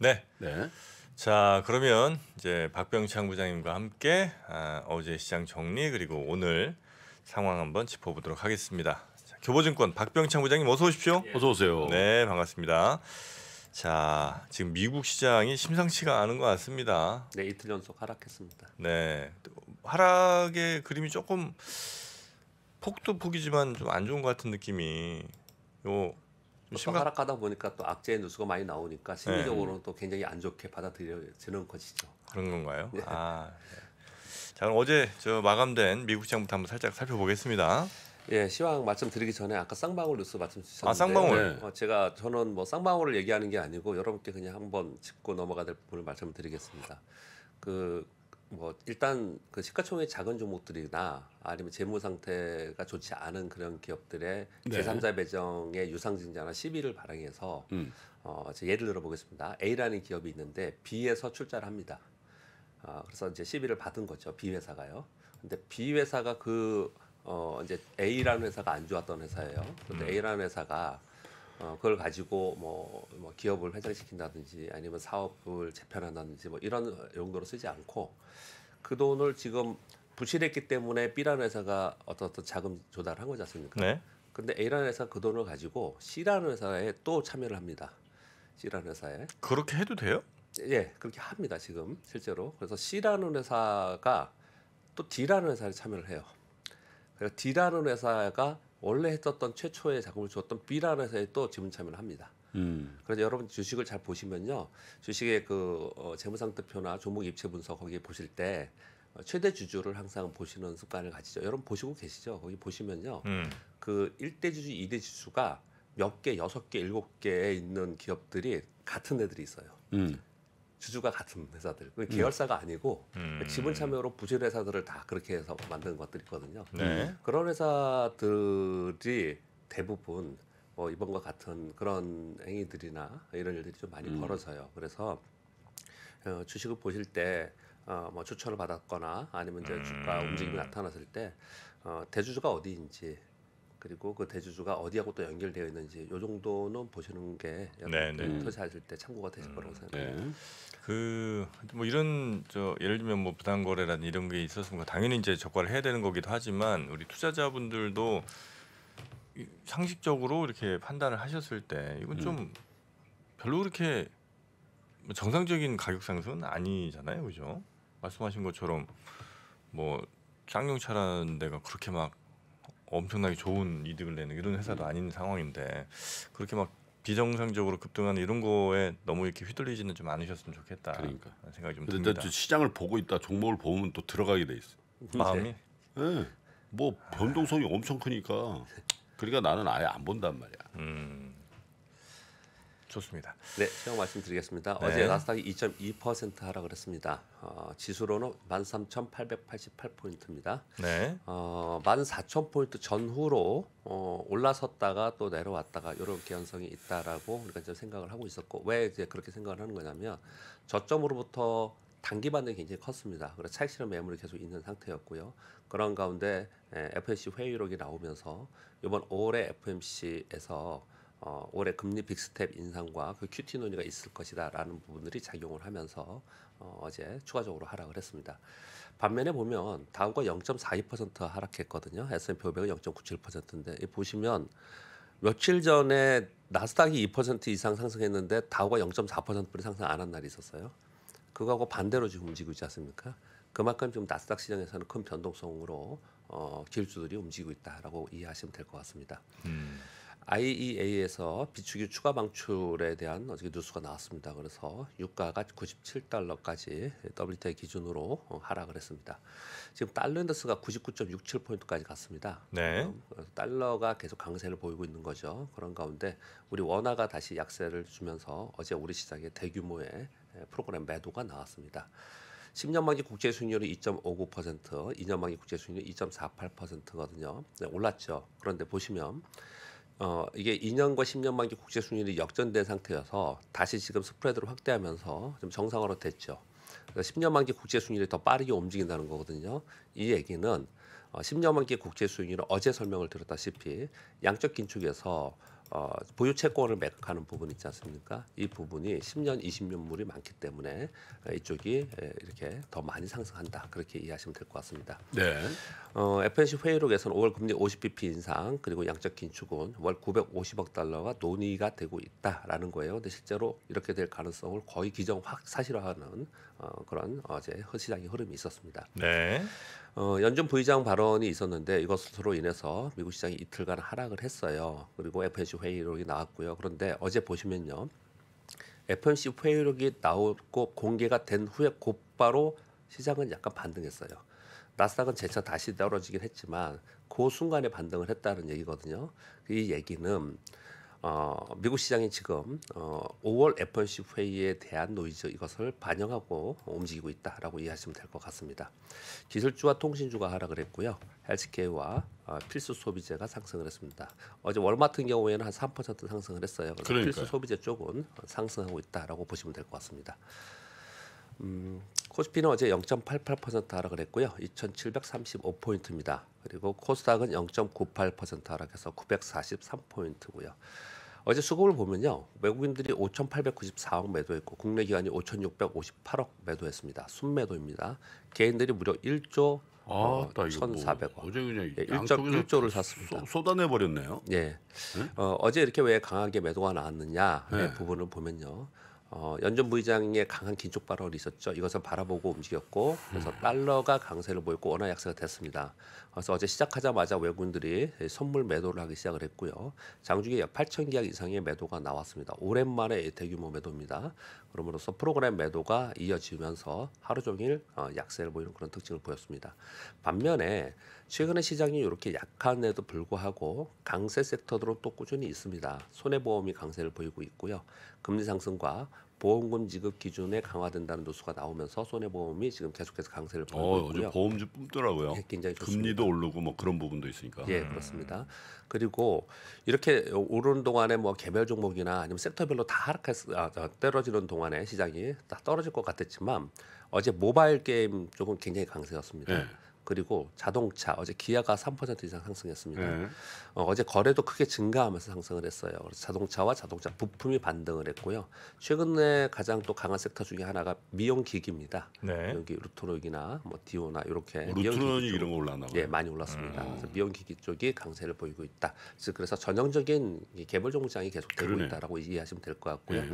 네. 네. 자 그러면 이제 박병창 부장님과 함께 아, 어제 시장 정리 그리고 오늘 상황 한번 짚어보도록 하겠습니다. 자, 교보증권 박병창 부장님 어서 오십시오. 예. 어서 오세요. 네 반갑습니다. 자 지금 미국 시장이 심상치가 않은 것 같습니다. 네 이틀 연속 하락했습니다. 네 하락의 그림이 조금 폭도 폭이지만 좀 안 좋은 것 같은 느낌이 요 심각... 하락하다 보니까 또 악재의 뉴스가 많이 나오니까 심리적으로 네. 또 굉장히 안 좋게 받아들여지는 것이죠. 그런 건가요? 네. 아, 네. 자 그럼 어제 저 마감된 미국 시장부터 한번 살짝 살펴보겠습니다. 예, 시황 말씀드리기 전에 아까 쌍방울 뉴스 말씀 주셨는데 아, 쌍방울. 네, 제가 저는 뭐 쌍방울을 얘기하는 게 아니고 여러분께 그냥 한번 짚고 넘어가될 부분을 말씀드리겠습니다. 그뭐 일단 그 시가총액 작은 종목들이나 아니면 재무 상태가 좋지 않은 그런 기업들의 네. 제3자 배정의 유상증자나 시비를 발행해서 음. 어, 예를 들어 보겠습니다. A라는 기업이 있는데 B에서 출자를 합니다. 어, 그래서 이제 시비를 받은 거죠. B 회사가요. 근데 B 회사가 그 어, 이제 A라는 회사가 안 좋았던 회사예요. 근데 음. A라는 회사가 어, 그걸 가지고 뭐, 뭐 기업을 회장시킨다든지 아니면 사업을 재편한다든지 뭐 이런 용도로 쓰지 않고 그 돈을 지금 부실했기 때문에 B라는 회사가 어떤 어떤 자금 조달한 을 거지 않습니까? 네. 근데 A라는 회사 그 돈을 가지고 C라는 회사에 또 참여를 합니다. C라는 회사에 그렇게 해도 돼요? 예, 그렇게 합니다 지금 실제로. 그래서 C라는 회사가 또 D라는 회사에 참여를 해요. 그래서 D라는 회사가 원래 했었던 최초의 작업을 주었던 B라는 회사에 또 지분 참여를 합니다. 음. 그래서 여러분 주식을 잘 보시면요. 주식의 그 어, 재무상태표나 종목 입체 분석 거기에 보실 때 어, 최대 주주를 항상 보시는 습관을 가지죠. 여러분 보시고 계시죠? 거기 보시면요. 음. 그1대 주주, 2대 주주가 몇 개, 6 개, 7 개에 있는 기업들이 같은 애들이 있어요. 음. 주주가 같은 회사들 그 음. 계열사가 아니고 음. 지분 참여로 부실 회사들을 다 그렇게 해서 만든 것들이 있거든요. 네. 그런 회사들이 대부분 뭐 이번과 같은 그런 행위들이나 이런 일들이 좀 많이 음. 벌어져요. 그래서 어, 주식을 보실 때 어, 뭐 추천을 받았거나 아니면 이제 주가 음. 움직임이 나타났을 때 어, 대주주가 어디인지 그리고 그 대주주가 어디하고 또 연결되어 있는지 요 정도는 보시는 게 네, 네. 투자하실 때 참고가 되실 거라고 음, 생각합니다. 네. 그뭐 이런 저 예를 들면 뭐 부당 거래라든 이런 게 있었으면 그 당연히 이제 적발를 해야 되는 거기도 하지만 우리 투자자분들도 상식적으로 이렇게 판단을 하셨을 때 이건 음. 좀 음. 별로 그렇게 뭐 정상적인 가격 상승은 아니잖아요, 그죠? 말씀하신 것처럼 뭐 쌍용차라는 데가 그렇게 막 엄청나게 좋은 이득을 내는 이런 회사도 음. 아닌 상황인데 그렇게 막 비정상적으로 급등하는 이런 거에 너무 이렇게 휘둘리지는 좀 않으셨으면 좋겠다. 그러니까 생각이 좀 듭니다. 시장을 보고 있다 종목을 보면 또 들어가게 돼 있어. 마음이. 네. 뭐 변동성이 엄청 크니까 그러니까 나는 아예 안 본단 말이야. 음. 좋습니다. 네, 제가 말씀드리겠습니다. 네. 어제 나스닥이 2.2% 하락을 했습니다. 어, 지수로는 13,888포인트입니다. 네. 어, 14,000포인트 전후로 어, 올라섰다가 또 내려왔다가 이런 개연성이 있다라고 우리가 이제 생각을 하고 있었고 왜 이제 그렇게 생각을 하는 거냐면 저점으로부터 단기 반등이 굉장히 컸습니다. 그래서 차익 실현 매물이 계속 있는 상태였고요. 그런 가운데 FOMC 예, 회의록이 나오면서 이번 올해 에 FOMC에서 어, 올해 금리 빅스텝 인상과 그 QT 논의가 있을 것이다라는 부분들이 작용을 하면서 어, 어제 추가적으로 하락을 했습니다. 반면에 보면 다우가 0.42% 하락했거든요. S&P 500은 0.97%인데 이 보시면 며칠 전에 나스닥이 2% 이상 상승했는데 다우가 0.4%뿐이 상승 안 한 날이 있었어요. 그거하고 반대로 지금 움직이고 있지 않습니까? 그만큼 지금 나스닥 시장에서는 큰 변동성으로 어, 길주들이 움직이고 있다라고 이해하시면 될 것 같습니다. 음. IEA에서 비축유 추가 방출에 대한 어저께 뉴스가 나왔습니다. 그래서 유가가 97달러까지 WTI 기준으로 하락을 했습니다. 지금 달러 인덱스가 99.67포인트까지 갔습니다. 네. 달러가 계속 강세를 보이고 있는 거죠. 그런 가운데 우리 원화가 다시 약세를 주면서 어제 우리 시장에 대규모의 프로그램 매도가 나왔습니다. 10년 만기 국제 수익률이 2.59%, 2년 만기 국제 수익률이 2.48%거든요. 네, 올랐죠. 그런데 보시면 어, 이게 2년과 10년 만기 국제 순이율이 역전된 상태여서 다시 지금 스프레드를 확대하면서 좀정상으로 됐죠. 그러니까 10년 만기 국제 순이율이 더 빠르게 움직인다는 거거든요. 이 얘기는 어, 10년 만기 국제 순이율 어제 설명을 드렸다시피 양적 긴축에서 어, 보유 채권을 매각하는 부분 있지 않습니까? 이 부분이 10년, 20년물이 많기 때문에 이쪽이 이렇게 더 많이 상승한다 그렇게 이해하시면 될 것 같습니다. 네. 어, FNC 회의록에서는 5월 금리 50bp 인상 그리고 양적 긴축은 월 950억 달러가 논의가 되고 있다라는 거예요. 근데 실제로 이렇게 될 가능성을 거의 기정 확 사실화하는 어, 그런 어제 허 시장의 흐름이 있었습니다. 네. 어, 연준 부의장 발언이 있었는데 이것으로 인해서 미국 시장이 이틀간 하락을 했어요. 그리고 FOMC 회의록이 나왔고요. 그런데 어제 보시면요. FOMC 회의록이 나오고 공개가 된 후에 곧바로 시장은 약간 반등했어요. 나스닥은 재차 다시 떨어지긴 했지만 그 순간에 반등을 했다는 얘기거든요. 이 얘기는 어, 미국 시장이 지금 어, 5월 FOMC 회의에 대한 노이즈 이것을 반영하고 움직이고 있다라고 이해하시면 될 것 같습니다. 기술주와 통신주가 하락을 했고요. 헬스케어와 어, 필수 소비재가 상승을 했습니다. 어제 월마트 경우에는 한 3% 상승을 했어요. 그래서 필수 소비재 쪽은 상승하고 있다라고 보시면 될 것 같습니다. 음, 코스피는 어제 0.88% 하락을 했고요. 2,735포인트입니다. 그리고 코스닥은 0.98% 하락해서 943포인트고요. 어제 수급을 보면요. 외국인들이 5,894억 매도했고 국내 기관이 5,658억 매도했습니다. 순매도입니다. 개인들이 무려 1조 아, 어, 1,400억. 뭐, 어제 그냥 예, 1조, 1조를 샀습니다. 쏟, 아내 버렸네요. 예. 네? 어, 어제 이렇게 왜 강하게 매도가 나왔느냐 네. 부분을 보면요. 어, 연준 부의장의 강한 긴축 발언이 있었죠. 이것은 바라보고 움직였고 그래서 음. 달러가 강세를 보였고 원화 약세가 됐습니다. 그래서 어제 시작하자마자 외국인들이 선물 매도를 하기 시작을 했고요. 장중에 8천 계약 이상의 매도가 나왔습니다. 오랜만에 대규모 매도입니다. 그러므로서 프로그램 매도가 이어지면서 하루 종일 어, 약세를 보이는 그런 특징을 보였습니다. 반면에 최근에 시장이 이렇게 약한에도 불구하고 강세 섹터들은 또 꾸준히 있습니다. 손해보험이 강세를 보이고 있고요. 금리 상승과 보험금 지급 기준에 강화된다는 뉴스가 나오면서 손해보험이 지금 계속해서 강세를 보이고 어, 있고요. 보험주 뿜더라고요. 네, 굉장히 좋습니다. 금리도 오르고 뭐 그런 부분도 있으니까. 예, 음. 그렇습니다. 그리고 이렇게 오르는 동안에 뭐 개별 종목이나 아니면 섹터별로 다 하락할 아, 떨어지는 동안에 시장이 다 떨어질 것 같았지만 어제 모바일 게임 쪽은 굉장히 강세였습니다. 네. 그리고 자동차 어제 기아가 3% 이상 상승했습니다. 네. 어, 제 거래도 크게 증가하면서 상승을 했어요. 그래서 자동차와 자동차 부품이 반등을 했고요. 최근에 가장 또 강한 섹터 중에 하나가 미용기기입니다. 네. 여기 루트로이나 뭐 디오나 이렇게 어, 루트로이 이런 거 올랐나요? 예, 많이 올랐습니다. 음. 미용기기 쪽이 강세를 보이고 있다. 그래서 전형적인 개별 종장이 계속되고 있다라고 이해하시면 될 것 같고요. 네.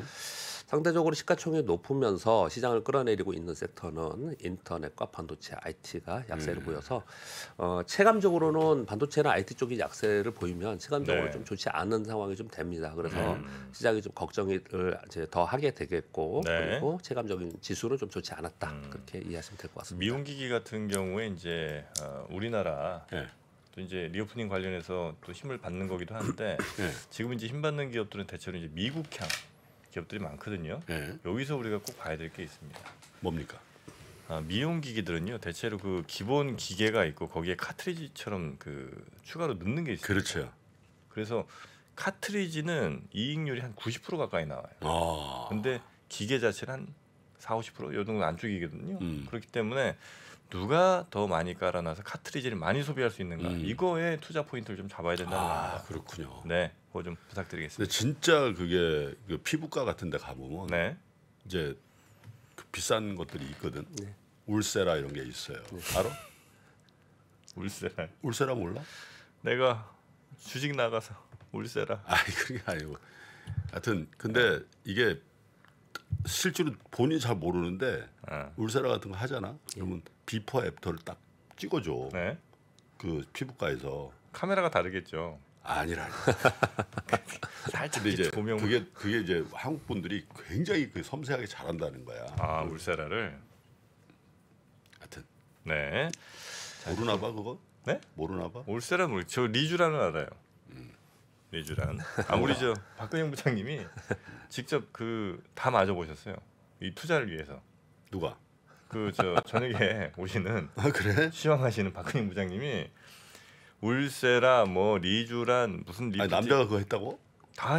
상대적으로 시가총액이 높으면서 시장을 끌어내리고 있는 섹터는 인터넷과 반도체, IT가 약세를 음. 보여서 어, 체감적으로는 반도체나 IT 쪽이 약세를 보이면 체감적으로 네. 좀 좋지 않은 상황이 좀 됩니다. 그래서 음. 시장이 좀 걱정을 이제 더 하게 되겠고 네. 그리고 체감적인 지수는 좀 좋지 않았다 음. 그렇게 이해하시면 될 것 같습니다. 미용기기 같은 경우에 이제 어, 우리나라 네. 또 이제 리오프닝 관련해서 또 힘을 받는 거기도 한데 네. 지금 이제 힘 받는 기업들은 대체로 이제 미국향 기업들이 많거든요. 네. 여기서 우리가 꼭 봐야 될 게 있습니다. 뭡니까? 아, 미용 기기들은요 대체로 그 기본 기계가 있고 거기에 카트리지처럼 그 추가로 넣는 게 있어요. 그렇죠. 그래서 카트리지는 이익률이 한 90% 가까이 나와요. 아. 근데 기계 자체는 한 4, 50%요 정 안쪽이거든요. 음. 그렇기 때문에 누가 더 많이 깔아놔서 카트리지를 많이 소비할 수 있는가 음. 이거에 투자 포인트를 좀 잡아야 된다는 아, 겁니 그렇군요. 네. 그거 좀 부탁드리겠습니다. 진짜 그게 그 피부과 같은 데 가보면 네. 이제 그 비싼 것들이 있거든. 네. 울세라 이런 게 있어요. 네. 알아? 울세라. 울세라 몰라? 내가 주식 나가서 울세라. 아니 그게 아니고. 하여튼 근데 이게 실제로 본인 이잘 모르는데 아. 울세라 같은 거 하잖아. 그러면 비포 애프터를 딱 찍어줘. 네. 그 피부과에서. 카메라가 다르겠죠. 아니라. 살짝 이제 조명. 그게 그게 이제 한국 분들이 굉장히 그 섬세하게 잘한다는 거야. 아 울세라를. 하튼 네. 모르나 봐 그거? 네? 모르나 봐. 울세라 모르. 저 리주라는 알아요. 음. 리주란. 아무리 저 박근영 부장님이 직접 그다 맞아 보셨어요. 이 투자를 위해서. 누가? 그 저 저녁에 오시는. 아 그래? 시황하시는 박근영 부장님이. 울세라 뭐 리주란 무슨 리프 남자가 그거 했다고? 다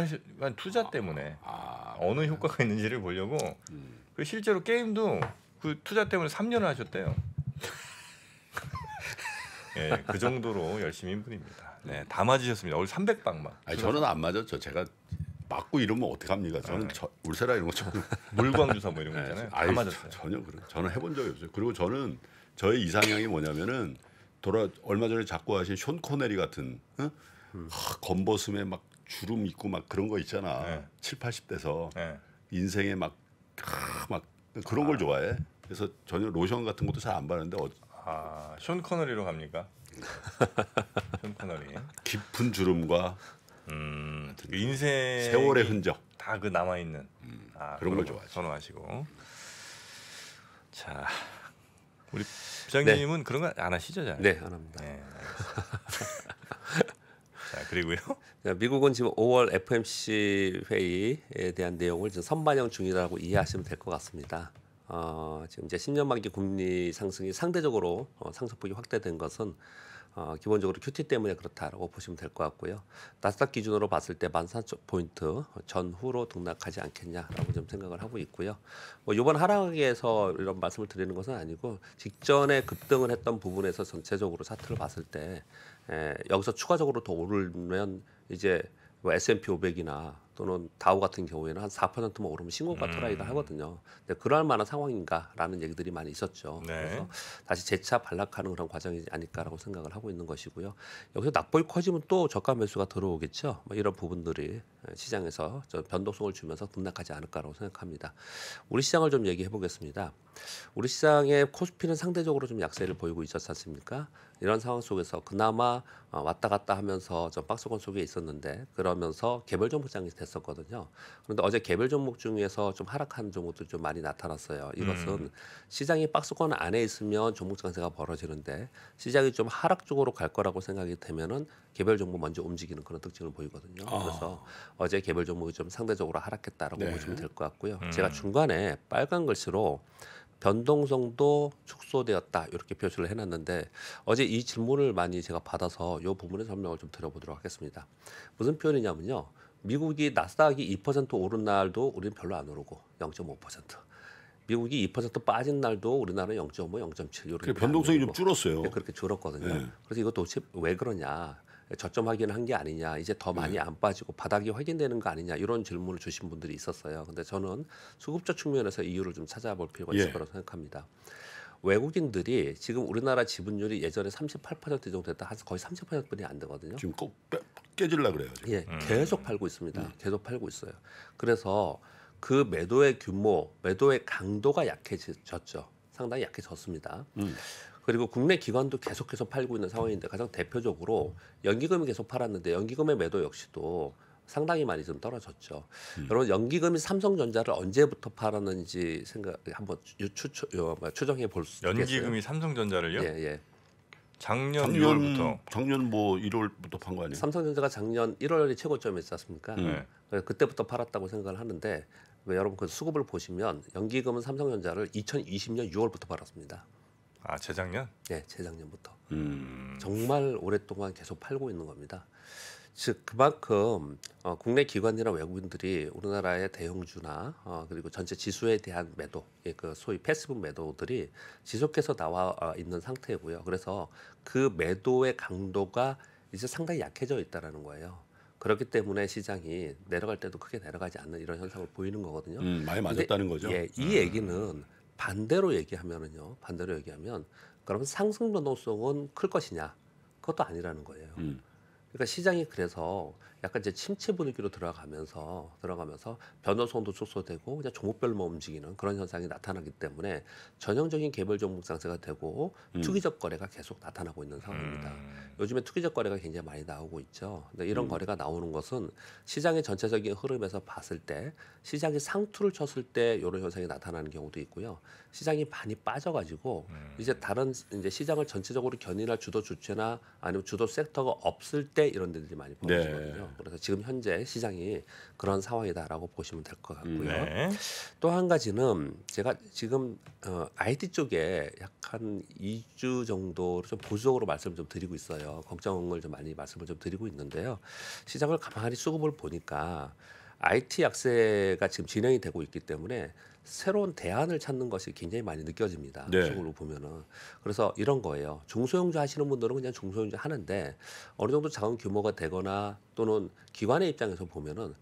투자 때문에 아, 어느 효과가 있는지를 보려고 음. 그 실제로 게임도 그 투자 때문에 3년을 하셨대요. 예, 네, 그 정도로 열심히 인 분입니다. 네, 음. 다 맞으셨습니다. 오늘 300방만. 아니, 저는 안 맞았죠. 제가 맞고 이러면 어떡합니까? 저는 아, 저, 울세라 이런 거 저는 물광 주사 뭐 이런 거 네, 있잖아요. 네, 아니, 맞았어요. 전혀 그런. 저는 해본 적이 없어요. 그리고 저는 저의 이상형이 뭐냐면은 돌아 얼마 전에 작고하신 숀 코네리 같은 어? 음. 하, 검버슴에 막 주름 있고 막 그런 거 있잖아. 네. 7, 80대서 네. 인생에 막막 그런 아. 걸 좋아해. 그래서 전혀 로션 같은 것도 잘 안 바르는데 어, 아, 숀 코너리로 갑니까? 숀 코너리. 깊은 주름과 음, 인생 세월의 흔적 다 그 남아 있는 음, 아, 그런, 그런 걸좋아해죠 선호하시고. 자, 우리 네. 부장님은 네. 그런 거 안 하시죠, 잘? 네, 안 합니다. 네, 자, 그리고요. 미국은 지금 5월 FMC 회의에 대한 내용을 지금 선반영 중이라고 이해하시면 될 것 같습니다. 어, 지금 이제 10년 만기 금리 상승이 상대적으로 어, 상승폭이 확대된 것은 어, 기본적으로 큐티 때문에 그렇다라고 보시면 될 것 같고요. 나스닥 기준으로 봤을 때 14,000포인트 전후로 등락하지 않겠냐라고 좀 생각을 하고 있고요. 뭐 이번 하락에서 이런 말씀을 드리는 것은 아니고 직전에 급등을 했던 부분에서 전체적으로 사트를 봤을 때 에, 여기서 추가적으로 더 오르면 이제 뭐 S&P 500이나 또는 다우 같은 경우에는 한 4%만 뭐 오르면 신고가 음. 터라이다 하거든요. 근데 그럴 만한 상황인가라는 얘기들이 많이 있었죠. 네. 그래서 다시 재차 반락하는 그런 과정이 아닐까라고 생각을 하고 있는 것이고요. 여기서 낙폭이 커지면 또 저가 매수가 들어오겠죠. 뭐 이런 부분들이 시장에서 저 변동성을 주면서 급락하지 않을까라고 생각합니다. 우리 시장을 좀 얘기해 보겠습니다. 우리 시장의 코스피는 상대적으로 좀 약세를 보이고 있었지 않습니까? 이런 상황 속에서 그나마 어, 왔다 갔다 하면서 좀 박스권 속에 있었는데 그러면서 개별정 포장이 됐 됐었거든요. 그런데 어제 개별 종목 중에서 좀 하락한 종목들 좀 많이 나타났어요. 이것은 음. 시장이 박스권 안에 있으면 종목 장세가 벌어지는데 시장이 좀 하락 쪽으로 갈 거라고 생각이 되면은 개별 종목 먼저 움직이는 그런 특징을 보이거든요. 아. 그래서 어제 개별 종목이 좀 상대적으로 하락했다라고 네. 보시면 될 것 같고요. 음. 제가 중간에 빨간 글씨로 변동성도 축소되었다 이렇게 표시를 해놨는데 어제 이 질문을 많이 제가 받아서 이 부분의 설명을 좀 드려보도록 하겠습니다. 무슨 표현이냐면요. 미국이 나스닥이 2% 오른 날도 우리는 별로 안 오르고 0.5%. 미국이 2% 빠진 날도 우리나라 0.5, 0.7 이렇게 변동성이 좀 줄었어요. 네, 그렇게 줄었거든요. 네. 그래서 이거 도대체 왜 그러냐? 저점하기는 한 게 아니냐, 이제 더 많이 네. 안 빠지고 바닥이 확인되는 거 아니냐 이런 질문을 주신 분들이 있었어요. 근데 저는 수급자 측면에서 이유를 좀 찾아볼 필요가 있을 예. 거라고 생각합니다. 외국인들이 지금 우리나라 지분율이 예전에 38% 정도 됐다. 거의 30%분이 안 되거든요. 지금 꼭 빼, 깨질라 그래요. 지금. 예, 음. 계속 팔고 있습니다. 음. 계속 팔고 있어요. 그래서 그 매도의 규모, 매도의 강도가 약해졌죠. 상당히 약해졌습니다. 음. 그리고 국내 기관도 계속해서 팔고 있는 상황인데 가장 대표적으로 연기금이 계속 팔았는데 연기금의 매도 역시도 상당히 많이 좀 떨어졌죠. 음. 여러분 연기금이 삼성전자를 언제부터 팔았는지 생각 한번 추, 뭐 정해볼 수 있겠어요. 연기금이 삼성전자를요? 예, 예. 작년, 6월부터 작년 뭐 1월부터 판 거 아니에요? 삼성전자가 작년 1월에 최고점이었지 않습니까? 음. 네. 그때부터 팔았다고 생각을 하는데 그 여러분 그 수급을 보시면 연기금은 삼성전자를 2020년 6월부터 팔았습니다. 아 재작년? 네 재작년부터. 음. 정말 오랫동안 계속 팔고 있는 겁니다. 즉 그만큼 어, 국내 기관이나 외국인들이 우리나라의 대형주나 어, 그리고 전체 지수에 대한 매도, 예, 그 소위 패스브 매도들이 지속해서 나와 어, 있는 상태고요. 그래서 그 매도의 강도가 이제 상당히 약해져 있다라는 거예요. 그렇기 때문에 시장이 내려갈 때도 크게 내려가지 않는 이런 현상을 보이는 거거든요. 음, 많이 맞았다는 거죠. 예, 이 음. 얘기는 반대로 얘기하면은요. 반대로 얘기하면 그러면 상승 변동성은 클 것이냐? 그것도 아니라는 거예요. 음. 그러니까 시장이 그래서 약간 이제 침체 분위기로 들어가면서 들어가면서 변동성도 축소되고 그냥 종목별로 만 움직이는 그런 현상이 나타나기 때문에 전형적인 개별 종목 상세가 되고 음. 투기적 거래가 계속 나타나고 있는 상황입니다. 음. 요즘에 투기적 거래가 굉장히 많이 나오고 있죠. 근데 이런 음. 거래가 나오는 것은 시장의 전체적인 흐름에서 봤을 때 시장이 상투를 쳤을 때 이런 현상이 나타나는 경우도 있고요. 시장이 많이 빠져가지고 음. 이제 다른 이제 시장을 전체적으로 견인할 주도 주체나 아니면 주도 섹터가 없을 때 이런 데들이 많이 벌어지거든요. 네. 그래서 지금 현재 시장이 그런 상황이다라고 보시면 될 것 같고요. 음, 네. 또한 가지는 제가 지금 어, IT 쪽에 약 한 2주 정도 좀 보수적으로 말씀을 좀 드리고 있어요. 걱정을 좀 많이 말씀을 좀 드리고 있는데요. 시장을 가만히 수급을 보니까 IT 약세가 지금 진행이 되고 있기 때문에 새로운 대안을 찾는 것이 굉장히 많이 느껴집니다. 네. 쪽으로 보면은 그래서 이런 거예요. 중소형주 하시는 분들은 그냥 중소형주 하는데 어느 정도 자금 규모가 되거나 또는 기관의 입장에서 보면은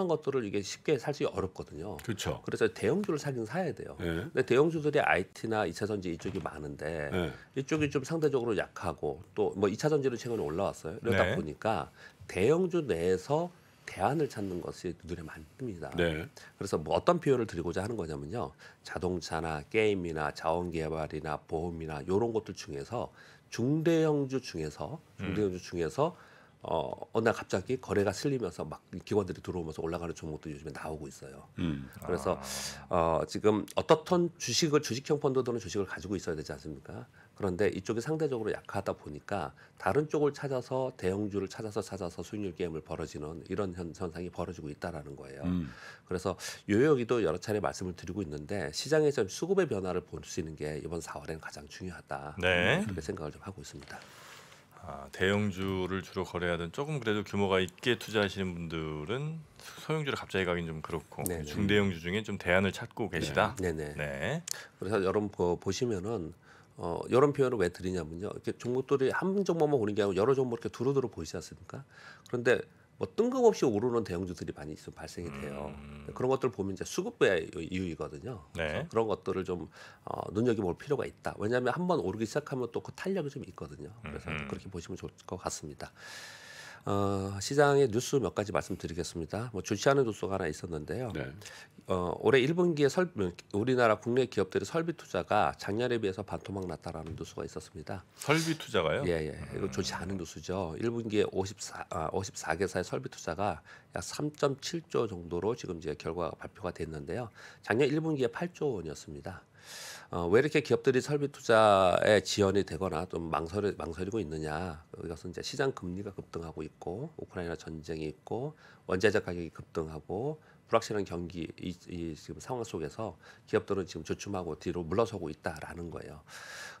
조그만 것들을 이게 쉽게 살 수 어렵거든요. 그렇죠. 그래서 대형주를 사긴 사야 돼요. 네. 근데 대형주들이 IT나 이차 전지 이쪽이 많은데 네. 이쪽이 좀 상대적으로 약하고 또 뭐 이차 전지는 최근에 올라왔어요. 그러다 네. 보니까 대형주 내에서 대안을 찾는 것이 눈에 많습니다. 네. 그래서 뭐 어떤 표현을 드리고자 하는 거냐면요. 자동차나 게임이나 자원개발이나 보험이나 이런 것들 중에서 중대형주 중에서 음. 중대형주 중에서 음. 어, 어느 날 갑자기 거래가 실리면서 막 기관들이 들어오면서 올라가는 종목도 요즘에 나오고 있어요. 음. 그래서 아. 어, 지금 어떻든 주식을 주식형 펀드들은 주식을 가지고 있어야 되지 않습니까? 그런데 이쪽이 상대적으로 약하다 보니까 다른 쪽을 찾아서 대형주를 찾아서 찾아서 수익률 게임을 벌어지는 이런 현, 상이 벌어지고 있다라는 거예요. 음. 그래서 요요기도 여러 차례 말씀을 드리고 있는데 시장에서 수급의 변화를 볼 수 있는 게 이번 4월에는 가장 중요하다. 네. 그렇게 생각을 좀 하고 있습니다. 아, 대형주를 주로 거래하던 조금 그래도 규모가 있게 투자하시는 분들은 소형주를 갑자기 가긴 좀 그렇고 네네. 네. 중대형주 중에 좀 대안을 찾고 네. 계시다. 네네. 네. 네. 그래서 여러분 보시면은 어, 이런 표현을 왜 드리냐면요. 이렇게 종목들이 한 종목만 보는 게 아니고 여러 종목 이렇게 두루두루 보이지 않습니까? 그런데 뭐 뜬금없이 오르는 대형주들이 많이 있으 발생이 돼요. 음. 그런 것들 을 보면 이제 수급의 이유이거든요. 네. 그런 것들을 좀 어, 눈여겨볼 필요가 있다. 왜냐하면 한 번 오르기 시작하면 또 그 탄력이 좀 있거든요. 그래서 음. 그렇게 보시면 좋을 것 같습니다. 어, 시장의 뉴스 몇 가지 말씀드리겠습니다. 뭐 주시하는 뉴스가 하나 있었는데요. 네. 어, 올해 1분기에 설, 우리나라 국내 기업들의 설비 투자가 작년에 비해서 반토막 났다라는 뉴스가 있었습니다. 설비 투자가요? 예, 예. 음. 이거 좋지 않은 뉴스죠. 1분기에 54, 아, 54개사의 설비 투자가 약 3.7조 정도로 지금 이제 결과가 발표가 됐는데요. 작년 1분기에 8조 원이었습니다. 어, 왜 이렇게 기업들이 설비 투자에 지연이 되거나 좀 망설이, 망설이고 있느냐 이것은 이제 시장 금리가 급등하고 있고 우크라이나 전쟁이 있고 원자재 가격이 급등하고 불확실한 경기 이, 이 지금 상황 속에서 기업들은 지금 주춤하고 뒤로 물러서고 있다라는 거예요.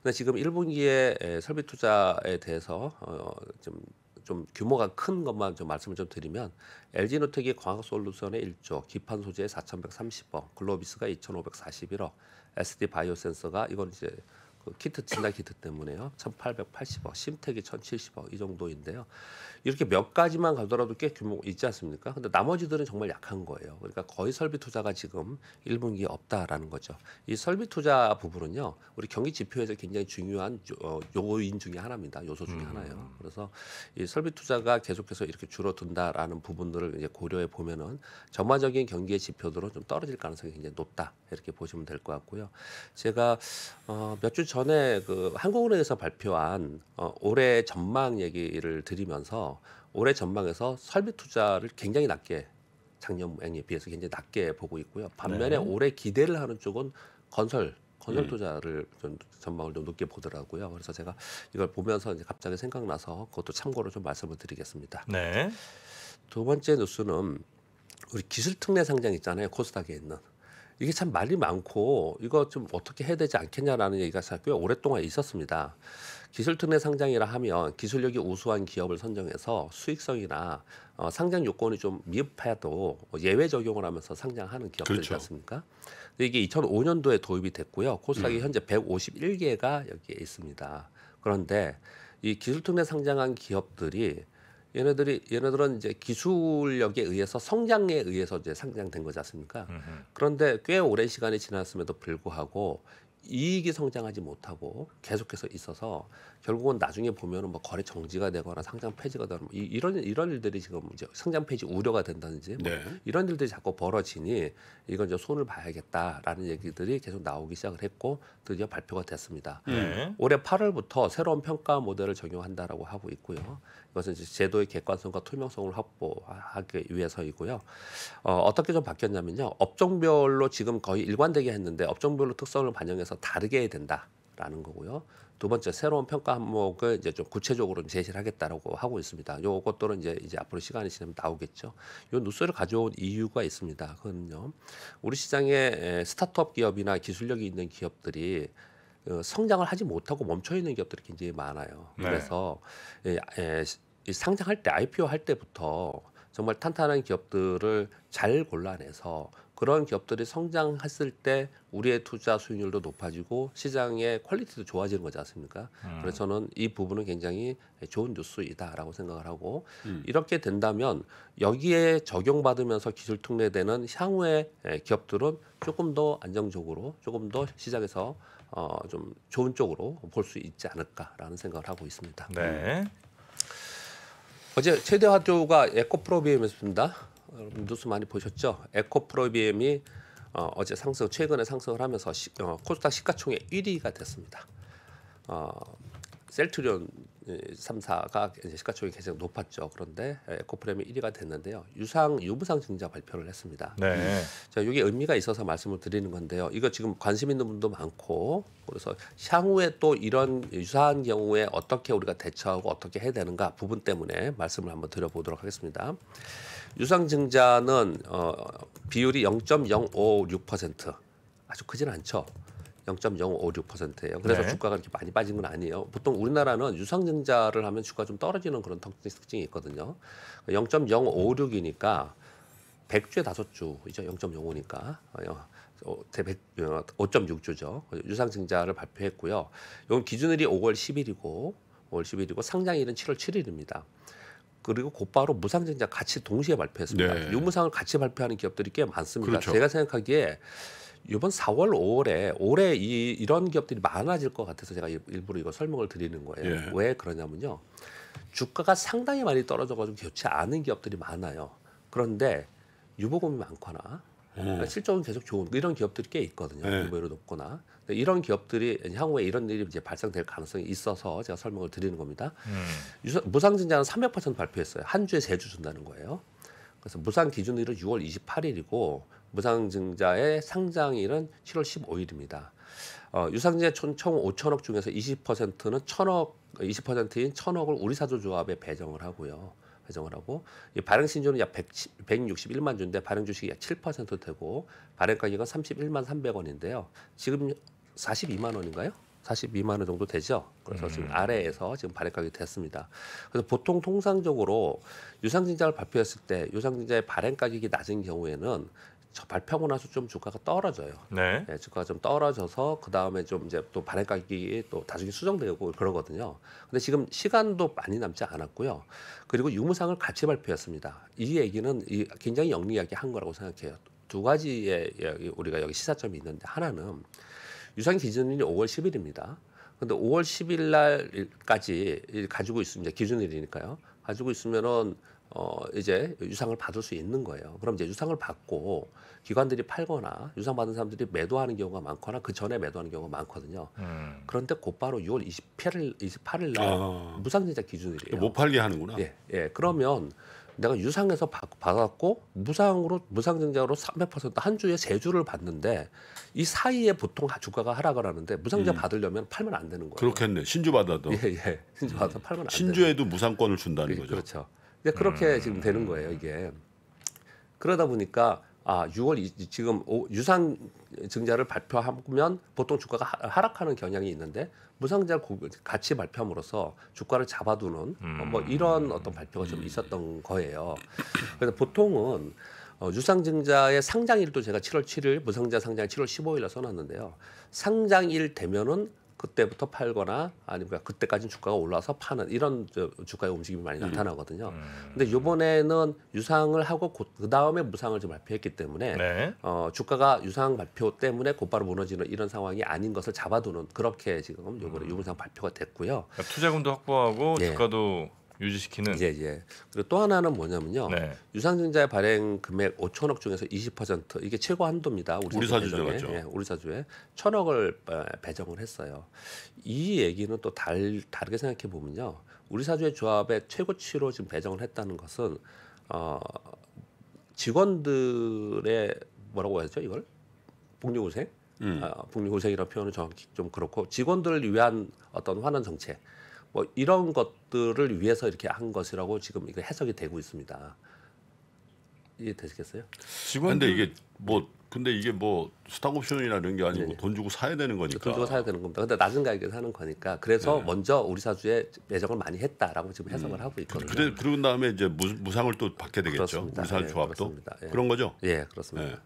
근데 지금 1분기에 설비 투자에 대해서 어, 좀좀 규모가 큰 것만 좀 말씀을 좀 드리면 LG노텍이 광학 솔루션의 1조, 기판 소재의 4,130억, 글로비스가 2,541억, SD 바이오 센서가 이건 이제 그 키트 진단 키트 때문에요. 1,880억, 심택이 1,070억 이 정도인데요. 이렇게 몇 가지만 가더라도 꽤 규모 있지 않습니까? 근데 나머지들은 정말 약한 거예요. 그러니까 거의 설비 투자가 지금 1분기 없다라는 거죠. 이 설비 투자 부분은요. 우리 경기 지표에서 굉장히 중요한 어, 요인 중에 하나입니다. 요소 중에 음. 하나예요. 그래서 이 설비 투자가 계속해서 이렇게 줄어든다라는 부분들을 이제 고려해 보면은 전반적인 경기의 지표들은 좀 떨어질 가능성이 굉장히 높다. 이렇게 보시면 될 것 같고요. 제가 어, 몇주 전에 전에 그 한국은행에서 발표한 어, 올해 전망 얘기를 드리면서 올해 전망에서 설비 투자를 굉장히 낮게 작년에 비해서 굉장히 낮게 보고 있고요. 반면에 네. 올해 기대를 하는 쪽은 건설 건설 음. 투자를 좀 전망을 좀 높게 보더라고요. 그래서 제가 이걸 보면서 이제 갑자기 생각나서 그것도 참고로 좀 말씀을 드리겠습니다. 네. 두 번째 뉴스는 우리 기술특례 상장 있잖아요. 코스닥에 있는. 이게 참 말이 많고 이거 좀 어떻게 해야 되지 않겠냐라는 얘기가 꽤 오랫동안 있었습니다. 기술특례 상장이라 하면 기술력이 우수한 기업을 선정해서 수익성이나 어, 상장 요건이 좀 미흡해도 예외 적용을 하면서 상장하는 기업들 그렇죠. 있지 않습니까? 이게 2005년도에 도입이 됐고요. 코스닥이 그 음. 현재 151개가 여기에 있습니다. 그런데 이 기술특례 상장한 기업들이 얘네들이 얘네들은 이제 기술력에 의해서 성장에 의해서 이제 상장된 거지 않습니까? 음흠. 그런데 꽤 오랜 시간이 지났음에도 불구하고 이익이 성장하지 못하고 계속해서 있어서 결국은 나중에 보면은 뭐 거래 정지가 되거나 상장 폐지가 되거나 뭐 이, 이런 이런 일들이 지금 이제 상장 폐지 우려가 된다든지 뭐 네. 이런 일들이 자꾸 벌어지니 이건 이제 손을 봐야겠다라는 얘기들이 계속 나오기 시작을 했고 드디어 발표가 됐습니다. 네. 올해 8월부터 새로운 평가 모델을 적용한다라고 하고 있고요. 이것은 이제 제도의 객관성과 투명성을 확보하기 위해서이고요. 어, 어떻게 좀 바뀌었냐면요. 업종별로 지금 거의 일관되게 했는데 업종별로 특성을 반영해서 다르게 해야 된다라는 거고요. 두 번째 새로운 평가 항목을 이제 좀 구체적으로 제시를 하겠다라고 하고 있습니다. 요것들은 이제 이제 앞으로 시간이 지나면 나오겠죠. 요 뉴스를 가져온 이유가 있습니다. 그건요. 우리 시장에 스타트업 기업이나 기술력이 있는 기업들이 어, 성장을 하지 못하고 멈춰 있는 기업들이 굉장히 많아요. 네. 그래서 네. 상장할 때 IPO 할 때부터 정말 탄탄한 기업들을 잘 골라내서 그런 기업들이 성장했을 때 우리의 투자 수익률도 높아지고 시장의 퀄리티도 좋아지는 거지 않습니까? 음. 그래서 저는 이 부분은 굉장히 좋은 뉴스이다라고 생각을 하고 음. 이렇게 된다면 여기에 적용받으면서 기술 특례되는 향후의 예, 기업들은 조금 더 안정적으로 조금 더 시장에서 어, 좀 좋은 쪽으로 볼 수 있지 않을까라는 생각을 하고 있습니다. 네. 어제 최대 화쪽가 에코프로 비엠이었습니다. 여러분 뉴스 많이 보셨죠? 에코프로비엠이 어, 어제 상승 최근에 상승을 하면서 시, 어, 코스닥 시가총액 1위가 됐습니다. 어, 셀트리온 예, 삼사가 시가총액 굉장히 높았죠. 그런데 에코프렘이 1위가 됐는데요. 유상 유부상 증자 발표를 했습니다. 네. 자, 이게 의미가 있어서 말씀을 드리는 건데요. 이거 지금 관심 있는 분도 많고 그래서 향후에 또 이런 유사한 경우에 어떻게 우리가 대처하고 어떻게 해야 되는가 부분 때문에 말씀을 한번 드려보도록 하겠습니다. 유상 증자는 어, 비율이 0.056% 아주 크진 않죠. 0.056%예요. 그래서 네. 주가가 이렇게 많이 빠진 건 아니에요. 보통 우리나라는 유상증자를 하면 주가 좀 떨어지는 그런 특징이 있거든요. 0.056이니까 100주에 5주이죠. 0.05니까. 5.6주죠. 유상증자를 발표했고요. 이건 기준일이 5월 10일이고 5월 10일이고 상장일은 7월 7일입니다. 그리고 곧바로 무상증자 같이 동시에 발표했습니다. 네. 유무상을 같이 발표하는 기업들이 꽤 많습니다. 그렇죠. 제가 생각하기에 이번 4월, 5월에 올해 이, 이런 기업들이 많아질 것 같아서 제가 일부러 이거 설명을 드리는 거예요. 예. 왜 그러냐면요. 주가가 상당히 많이 떨어져가지고 좋지 않은 기업들이 많아요. 그런데 유보금이 많거나 예. 실적은 계속 좋은 이런 기업들이 꽤 있거든요. 예. 유보율이 높거나 이런 기업들이 향후에 이런 일이 이제 발생될 가능성이 있어서 제가 설명을 드리는 겁니다. 음. 무상증자는 300% 발표했어요. 한 주에 세 주 준다는 거예요. 그래서 무상 기준으로 6월 28일이고 무상증자의 상장일은 7월 15일입니다. 어, 유상증자 총 5천억 중에서 20%는 천억 20%인 천억을 우리 사조조합에 배정을 하고요. 배정을 하고 이 발행 신조는 약 100, 161만 주인데 발행 주식이 약 7% 되고 발행 가격은 31만 300원인데요. 지금 42만 원인가요? 42만 원 정도 되죠. 그래서 음. 지금 아래에서 지금 발행 가격이 됐습니다. 그래서 보통 통상적으로 유상증자를 발표했을 때 유상증자의 발행 가격이 낮은 경우에는 발표하고 나서 좀 주가가 떨어져요. 네. 네 주가가 좀 떨어져서 그 다음에 좀 이제 또 발행 가격이 또 다시 수정되고 그러거든요. 근데 지금 시간도 많이 남지 않았고요. 그리고 유무상을 같이 발표했습니다. 이 얘기는 이 굉장히 영리하게 한 거라고 생각해요. 두 가지의 우리가 여기 시사점이 있는데 하나는 유상 기준일이 5월 10일입니다. 근데 5월 10일 날까지 가지고 있습니다. 기준일이니까요. 가지고 있으면은 어 이제 유상을 받을 수 있는 거예요. 그럼 이제 유상을 받고 기관들이 팔거나 유상 받은 사람들이 매도하는 경우가 많거나 그 전에 매도하는 경우가 많거든요. 음. 그런데 곧바로 6월 28일 28일 날 아. 무상증자 기준일이에요. 못 팔게 하는구나. 예, 예. 그러면 음. 내가 유상에서 받, 받았고 무상으로 무상증자로 300%한 주에 세 주를 받는데 이 사이에 보통 주가가 하락을 하는데 무상자 음. 받으려면 팔면 안 되는 거예요. 그렇겠네. 신주 받아도. 예, 예. 신주 받아서 팔면 안 신주에도 되는. 무상권을 준다는 예, 거죠. 그렇죠. 근데 네, 그렇게 음. 지금 되는 거예요, 이게. 그러다 보니까 아, 6월 지금 오, 유상 증자를 발표하면 보통 주가가 하락하는 경향이 있는데 무상자 같이 발표함으로써 주가를 잡아두는 어, 뭐 음. 뭐 이런 어떤 발표가 좀 음. 있었던 거예요. 그래서 보통은 어, 유상증자의 상장일도 제가 7월 7일, 무상자 상장 7월 15일에 써놨는데요. 상장일 되면은 그때부터 팔거나 아니면 그러니까 그때까지 주가가 올라서 파는 이런 주가의 움직임이 많이 음. 나타나거든요. 음. 근데 요번에는 유상을 하고 그 다음에 무상을 좀 발표했기 때문에 네. 어, 주가가 유상 발표 때문에 곧바로 무너지는 이런 상황이 아닌 것을 잡아두는 그렇게 지금 요번에 음. 유상 발표가 됐고요. 그러니까 투자금도 확보하고 네. 주가도 유지시키는. 예, 예. 그리고 또 하나는 뭐냐면요. 네. 유상증자의 발행 금액 5천억 중에서 20% 이게 최고 한도입니다. 우리, 우리 사주에 맞죠. 예, 우리 사주에 천억을 배정을 했어요. 이 얘기는 또 달, 다르게 생각해 보면요. 우리 사주의 조합의 최고치로 지금 배정을 했다는 것은 어, 직원들의 뭐라고 해야죠 이걸 복리후생 음. 어, 아, 복리후생이라는 표현을 정확히 좀 그렇고 직원들을 위한 어떤 환원 정책 뭐 이런 것들을 위해서 이렇게 한 것이라고 지금 이거 해석이 되고 있습니다. 이해되시겠어요? 직원 데 이게 뭐 근데 이게 뭐 스탁옵션이라는 네. 뭐 게 아니고 네. 돈 주고 사야 되는 거니까. 돈 주고 사야 되는 겁니다. 근데 낮은 가격에 사는 거니까. 그래서 네. 먼저 우리 사주에 매정을 많이 했다라고 지금 해석을 음. 하고 있거든요. 그래, 그런 다음에 이제 무, 무상을 또 받게 되겠죠. 그렇습니다. 우리 사주 네, 조합도. 그렇습니다. 예. 그런 거죠? 예, 그렇습니다. 네.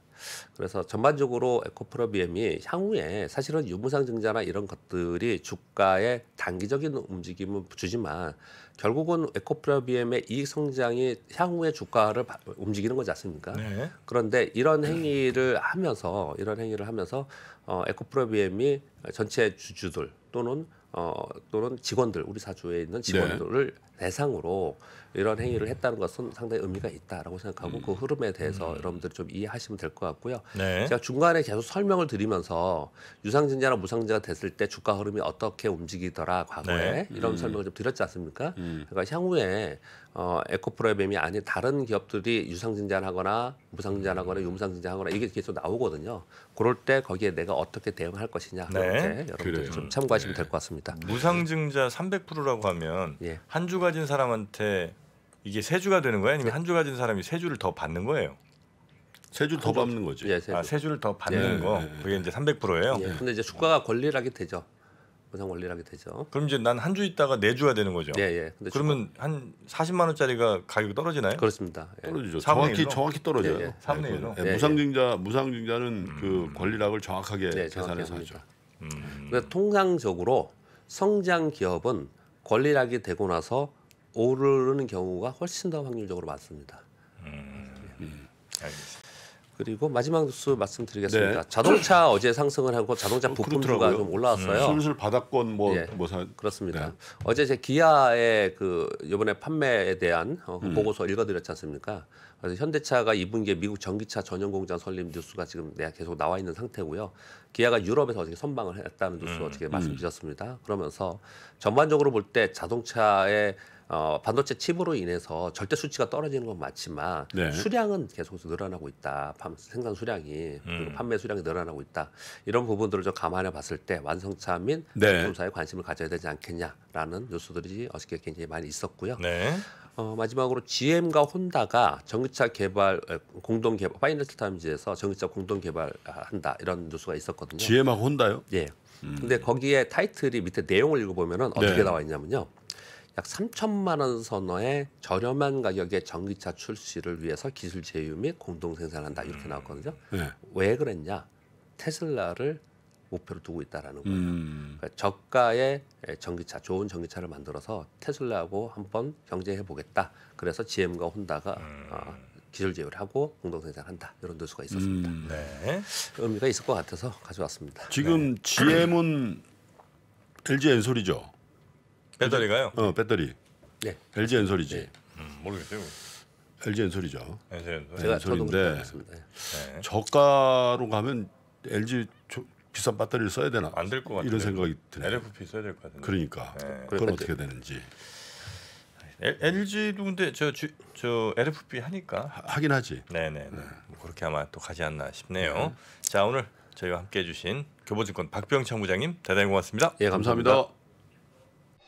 그래서 전반적으로 에코프로비엠이 향후에 사실은 유무상 증자나 이런 것들이 주가에 단기적인 움직임은 주지만 결국은 에코프로비엠의 이익 성장이 향후에 주가를 움직이는 거지 않습니까? 네. 그런데 이런 행위를 하면서 이런 행위를 하면서 어, 에코프로비엠이 전체 주주들 또는 어, 또는 직원들 우리 사주에 있는 네. 직원들을 네. 대상으로 이런 음. 행위를 했다는 것은 상당히 의미가 있다라고 생각하고 음. 그 흐름에 대해서 음. 여러분들이 좀 이해하시면 될 것 같고요. 네. 제가 중간에 계속 설명을 드리면서 유상증자나 무상증자가 됐을 때 주가 흐름이 어떻게 움직이더라 과거에 네. 이런 음. 설명을 좀 드렸지 않습니까? 음. 그러니까 향후에 어, 에코프로뱀이 아닌 다른 기업들이 유상증자하거나 를 무상증자하거나 를 음. 유무상증자하거나 이게 계속 나오거든요. 그럴 때 거기에 내가 어떻게 대응할 것이냐 네. 이렇게 여러분들 좀 참고하시면 네. 될것 같습니다. 무상증자 300%라고 하면 예. 한 주가 가진 사람한테 이게 세 주가 되는 거예요 아니면 한주 가진 사람이 세 주를 더 받는 거예요? 세 주를 더 받는 거지. 예, 세 아, 주. 아, 세 주를 더 받는 예, 거. 예, 예. 그게 이제 300%예요. 예. 근데 이제 주가가 권리락이 되죠. 보상 원리라게 되죠. 그럼 이제 난 한 주 있다가 내줘야 네 되는 거죠. 예, 예. 그러면 주가... 한 40만 원짜리가 가격이 떨어지나요? 그렇습니다. 예. 떨어지죠. 정확히 1로? 정확히 떨어져요. 예, 예. 3분의 1로. 예, 예, 무상증자 무상증자는 음. 그 권리락을 정확하게 네, 계산해서 하죠. 음. 그러니까 통상적으로 성장 기업은 권리락이 되고 나서 오르는 경우가 훨씬 더 확률적으로 많습니다. 음, 음. 그리고 마지막 뉴스 말씀드리겠습니다. 네. 자동차 어제 상승을 하고 자동차 어, 부품주가 좀 올라왔어요. 음. 슬슬 바닥권 뭐, 예. 뭐 사... 그렇습니다. 네. 어제 제 기아의 그 이번에 판매에 대한 어, 음. 보고서 읽어드렸지 않습니까? 그래서 현대차가 2분기에 미국 전기차 전용 공장 설립 뉴스가 지금 네, 계속 나와 있는 상태고요. 기아가 유럽에서 어떻게 선방을 했다는 뉴스 음. 어떻게 음. 말씀드렸습니다. 그러면서 전반적으로 볼 때 자동차의 어, 반도체 칩으로 인해서 절대 수치가 떨어지는 건 맞지만 네. 수량은 계속해서 늘어나고 있다. 생산 수량이 그리고 음. 판매 수량이 늘어나고 있다. 이런 부분들을 좀 감안해 봤을 때 완성차 및 제품사에 네. 관심을 가져야 되지 않겠냐라는 뉴스들이 어저께 굉장히 많이 있었고요. 네. 어, 마지막으로 GM과 혼다가 전기차 개발 공동 개발 파이낸셜 타임즈에서 전기차 공동 개발한다 이런 뉴스가 있었거든요. GM하고 혼다요? 예. 음. 근데 거기에 타이틀이 밑에 내용을 읽어보면은 어떻게 네. 나와 있냐면요. 약 3천만 원 선어의 저렴한 가격의 전기차 출시를 위해서 기술 제휴 및 공동 생산한다 이렇게 음. 나왔거든요. 네. 왜 그랬냐? 테슬라를 목표로 두고 있다라는 거예요. 음. 그러니까 저가의 예, 전기차, 좋은 전기차를 만들어서 테슬라하고 한번 경쟁해 보겠다. 그래서 GM과 혼다가 어, 음. 어, 기술 제휴를 하고 공동 생산한다 이런 뉴스가 있었습니다. 음. 네. 의미가 있을 것 같아서 가져왔습니다. 지금 네. GM은 LG 엔솔이죠. 배터리가요? 어 배터리. 네. LG 엔솔이지. 네. 음, 모르겠어요. LG 엔솔이죠. LG 엔솔. 제가 엔솔인데 네. 저가로 가면 LG 조, 비싼 배터리를 써야 되나? 안 될 것같아 이런 생각이 드네요. LFP 써야 될것 같은데. 그러니까 네. 그건 어떻게 되는지. LG도 근데 저, 주, 저 LFP 하니까 하긴 하지. 네네. 네. 뭐 그렇게 아마 또 가지 않나 싶네요. 네. 자 오늘 저희와 함께해 주신 교보증권 박병창 부장님 대단히 고맙습니다. 예 감사합니다. 감사합니다.